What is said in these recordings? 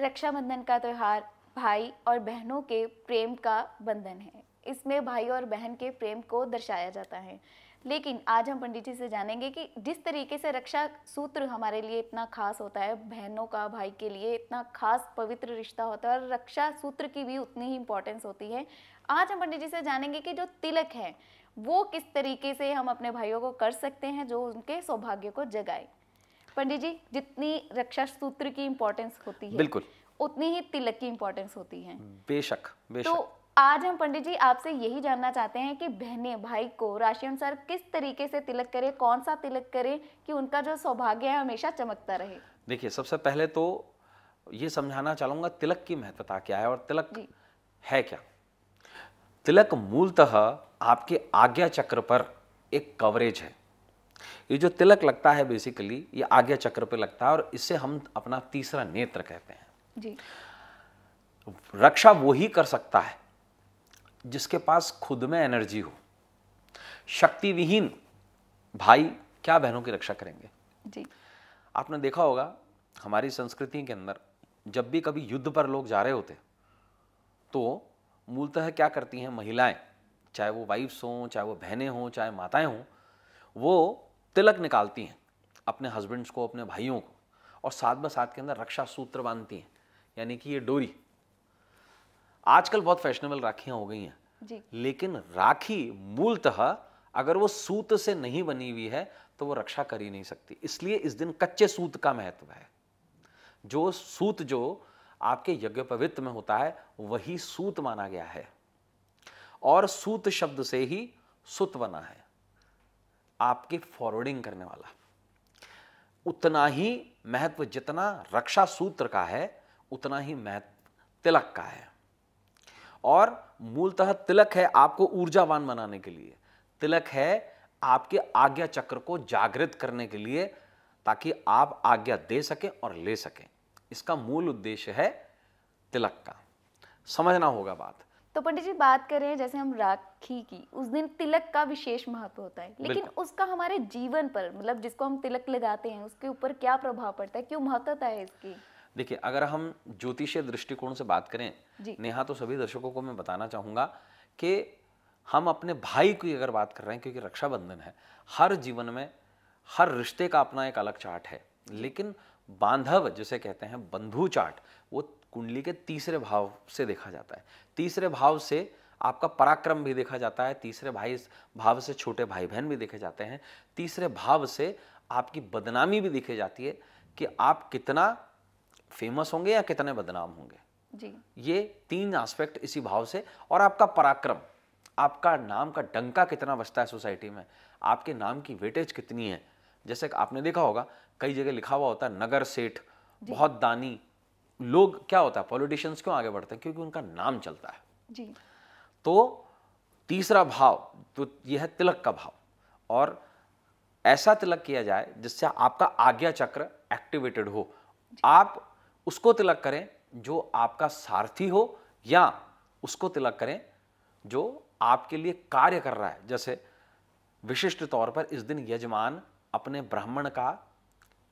रक्षाबंधन का त्यौहार भाई और बहनों के प्रेम का बंधन है इसमें भाई और बहन के प्रेम को दर्शाया जाता है लेकिन आज हम पंडित जी से जानेंगे कि जिस तरीके से रक्षा सूत्र हमारे लिए इतना खास होता है बहनों का भाई के लिए इतना खास पवित्र रिश्ता होता है और रक्षा सूत्र की भी उतनी ही इम्पोर्टेंस होती है आज हम पंडित जी से जानेंगे कि जो तिलक है वो किस तरीके से हम अपने भाइयों को कर सकते हैं जो उनके सौभाग्य को जगाए पंडित जी जितनी रक्षा सूत्र की इम्पोर्टेंस होती है बिल्कुल उतनी ही तिलक की इंपॉर्टेंस होती है बेशक बेशक तो आज हम पंडित जी आपसे यही जानना चाहते हैं कि बहने भाई को राशि अनुसार किस तरीके से तिलक करें कौन सा तिलक करें कि उनका जो सौभाग्य है हमेशा चमकता रहे देखिए सबसे पहले तो ये समझाना चाहूंगा तिलक की महत्वता क्या है और तिलक है क्या तिलक मूलतः आपके आज्ञा चक्र पर एक कवरेज है ये जो तिलक लगता है बेसिकली ये आज्ञा चक्र पर लगता है और इससे हम अपना तीसरा नेत्र कहते हैं जी रक्षा वो ही कर सकता है जिसके पास खुद में एनर्जी हो शक्ति विहीन भाई क्या बहनों की रक्षा करेंगे जी आपने देखा होगा हमारी संस्कृति के अंदर जब भी कभी युद्ध पर लोग जा रहे होते तो मूलतः क्या करती हैं महिलाएं चाहे वो वाइफ्स हों चाहे वो बहनें हों चाहे माताएं हों वो तिलक निकालती हैं अपने हस्बैंड्स को अपने भाइयों को और साथ ब साथ के अंदर रक्षा सूत्र बांधती हैं यानी कि ये डोरी आजकल बहुत फैशनेबल राखियां हो गई हैं जी। लेकिन राखी मूलतः अगर वो सूत से नहीं बनी हुई है तो वो रक्षा कर ही नहीं सकती इसलिए इस दिन कच्चे सूत का महत्व है जो सूत जो आपके यज्ञ पवित्र में होता है वही सूत माना गया है और सूत शब्द से ही सुत बना है आपके फॉरवर्डिंग करने वाला उतना ही महत्व जितना रक्षा सूत्र का है उतना ही महत्व तिलक का है और मूलतः तिलक है आपको ऊर्जावान बनाने के लिए तिलक है आपके आज्ञा चक्र को जागृत करने के लिए ताकि आप आज्ञा दे सकें और ले सकें इसका मूल उद्देश्य है तिलक का समझना होगा बात तो पंडित जी बात करें जैसे हम राखी की उस दिन तिलक का विशेष महत्व होता है लेकिन उसका हमारे जीवन पर मतलब जिसको हम तिलक लगाते हैं उसके ऊपर क्या प्रभाव पड़ता है क्यों महत्वता है इसकी देखिए अगर हम ज्योतिषीय दृष्टिकोण से बात करें नेहा तो सभी दर्शकों को मैं बताना चाहूँगा कि हम अपने भाई की अगर बात कर रहे हैं क्योंकि रक्षाबंधन है हर जीवन में हर रिश्ते का अपना एक अलग चार्ट है लेकिन बांधव जिसे कहते हैं बंधु चार्ट वो कुंडली के तीसरे भाव से देखा जाता है तीसरे भाव से आपका पराक्रम भी देखा जाता है तीसरे भाई भाव से छोटे भाई बहन भी देखे जाते हैं तीसरे भाव से आपकी बदनामी भी देखी जाती है कि आप कितना फेमस होंगे या कितने बदनाम होंगे जी ये तीन एस्पेक्ट इसी भाव से और आपका पराक्रम आपका नाम का डंका कितना बचता है सोसाइटी में आपके नाम की वेटेज कितनी है जैसे आपने देखा होगा कई जगह लिखा हुआ होता है नगर सेठ बहुत दानी लोग क्या होता है पॉलिटिशियंस क्यों आगे बढ़ते हैं क्योंकि उनका नाम चलता है जी तो तीसरा भाव तो यह है तिलक का भाव और ऐसा तिलक किया जाए जिससे आपका आज्ञा चक्र एक्टिवेटेड हो आप उसको तिलक करें जो आपका सारथी हो या उसको तिलक करें जो आपके लिए कार्य कर रहा है जैसे विशिष्ट तौर पर इस दिन यजमान अपने ब्राह्मण का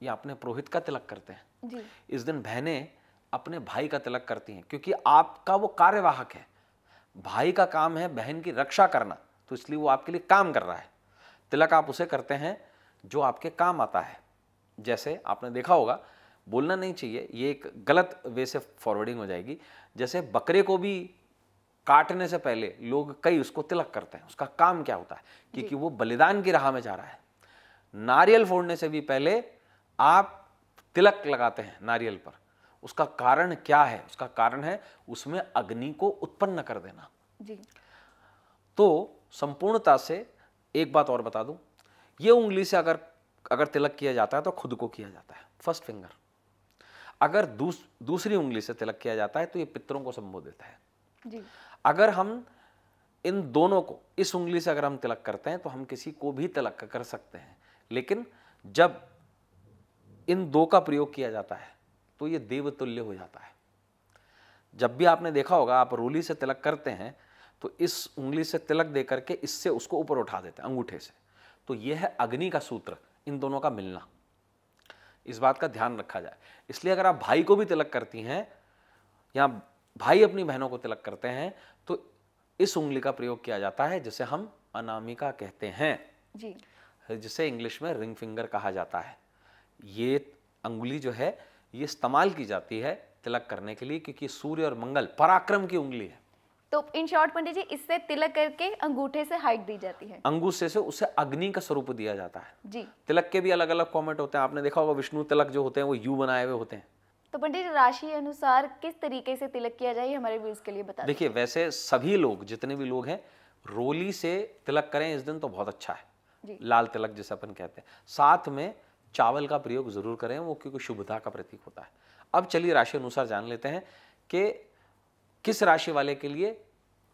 या अपने पुरोहित का तिलक करते हैं जी। इस दिन बहनें अपने भाई का तिलक करती हैं क्योंकि आपका वो कार्यवाहक है भाई का काम है बहन की रक्षा करना तो इसलिए वो आपके लिए काम कर रहा है तिलक आप उसे करते हैं जो आपके काम आता है जैसे आपने देखा होगा बोलना नहीं चाहिए ये एक गलत वे से फॉरवर्डिंग हो जाएगी जैसे बकरे को भी काटने से पहले लोग कई उसको तिलक करते हैं उसका काम क्या होता है क्योंकि वो बलिदान की राह में जा रहा है नारियल फोड़ने से भी पहले आप तिलक लगाते हैं नारियल पर उसका कारण क्या है उसका कारण है उसमें अग्नि को उत्पन्न कर देना जी तो संपूर्णता से एक बात और बता दूं ये उंगली से अगर अगर तिलक किया जाता है तो खुद को किया जाता है फर्स्ट फिंगर अगर दूस, दूसरी उंगली से तिलक किया जाता है तो ये पितरों को संबोधित है जी। अगर हम इन दोनों को इस उंगली से अगर हम तिलक करते हैं तो हम किसी को भी तिलक कर सकते हैं लेकिन जब इन दो का प्रयोग किया जाता है तो ये देवतुल्य हो जाता है जब भी आपने देखा होगा आप रोली से तिलक करते हैं तो इस उंगली से तिलक दे करके इससे उसको ऊपर उठा देते हैं अंगूठे से तो यह है अग्नि का सूत्र इन दोनों का मिलना इस बात का ध्यान रखा जाए इसलिए अगर आप भाई को भी तिलक करती हैं या भाई अपनी बहनों को तिलक करते हैं तो इस उंगली का प्रयोग किया जाता है जिसे हम अनामिका कहते हैं जी जिसे इंग्लिश में रिंग फिंगर कहा जाता है ये अंगुली जो है ये इस्तेमाल की जाती है तिलक करने के लिए क्योंकि सूर्य और मंगल पराक्रम की उंगली है तो इन शॉर्ट पंडित जी इससे तिलक करके अंगूठे से हाइट दी जाती है अंगूठे से उसे अग्नि का स्वरूप दिया जाता है जी तिलक के भी अलग अलग कॉमेंट होते हैं आपने देखा होगा विष्णु तिलक जो होते हैं वो यू बनाए हुए होते हैं तो पंडित जी राशि अनुसार किस तरीके से तिलक किया जाए हमारे व्यूज के लिए बता देखिए वैसे सभी लोग जितने भी लोग हैं रोली से तिलक करें इस दिन तो बहुत अच्छा है लाल तिलक जिसे अपन कहते हैं साथ में चावल का प्रयोग जरूर करें वो क्योंकि शुभता का प्रतीक होता है अब चलिए राशि अनुसार जान लेते हैं कि किस राशि वाले के लिए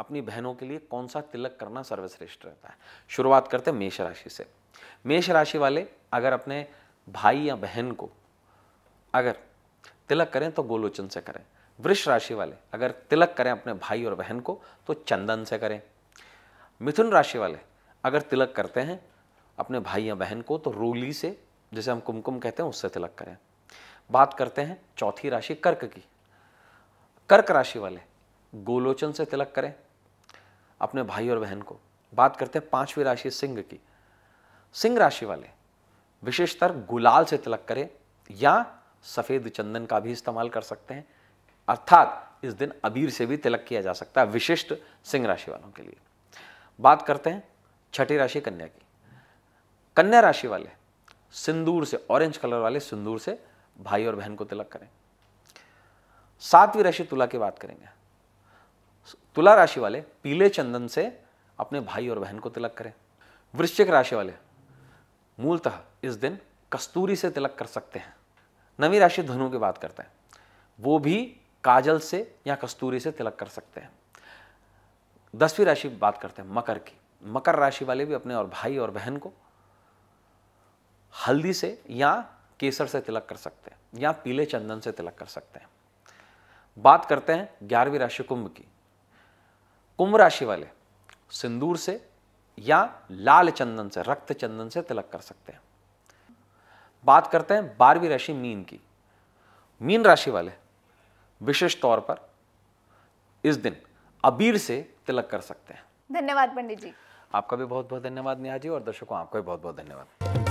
अपनी बहनों के लिए कौन सा तिलक करना सर्वश्रेष्ठ रहता है शुरुआत करते हैं मेष राशि से मेष राशि वाले अगर अपने भाई या बहन को अगर तिलक करें तो गोलोचन से करें वृष राशि वाले अगर तिलक करें अपने भाई और बहन को तो चंदन से करें मिथुन राशि वाले अगर तिलक करते हैं अपने भाई या बहन को तो रोली से जिसे हम कुमकुम कहते हैं उससे तिलक करें बात करते हैं चौथी राशि कर्क की कर्क राशि वाले गोलोचन से तिलक करें अपने भाई और बहन को बात करते हैं पांचवी राशि सिंह की सिंह राशि वाले विशेषतर गुलाल से तिलक करें या सफ़ेद चंदन का भी इस्तेमाल कर सकते हैं अर्थात इस दिन अबीर से भी तिलक किया जा सकता है विशिष्ट सिंह राशि वालों के लिए बात करते हैं छठी राशि कन्या की कन्या राशि वाले सिंदूर से ऑरेंज कलर वाले सिंदूर से भाई और बहन को तिलक करें सातवीं राशि तुला की बात करेंगे तुला राशि वाले पीले चंदन से अपने भाई और बहन को तिलक करें वृश्चिक राशि वाले मूलतः इस दिन कस्तूरी से तिलक कर सकते हैं नवी राशि धनु की बात करते हैं वो भी काजल से या कस्तूरी से तिलक कर सकते हैं दसवीं राशि बात करते हैं मकर की मकर राशि वाले भी अपने और भाई और बहन को हल्दी से या केसर से तिलक कर सकते हैं या पीले चंदन से तिलक कर सकते हैं बात करते हैं ग्यारहवीं राशि कुंभ की कुंभ राशि वाले सिंदूर से या लाल चंदन से रक्त चंदन से तिलक कर सकते हैं बात करते हैं बारहवीं राशि मीन की मीन राशि वाले विशेष तौर पर इस दिन अबीर से तिलक कर सकते हैं धन्यवाद पंडित जी आपका भी बहुत बहुत धन्यवाद नेहा जी और दर्शकों आपका भी बहुत बहुत धन्यवाद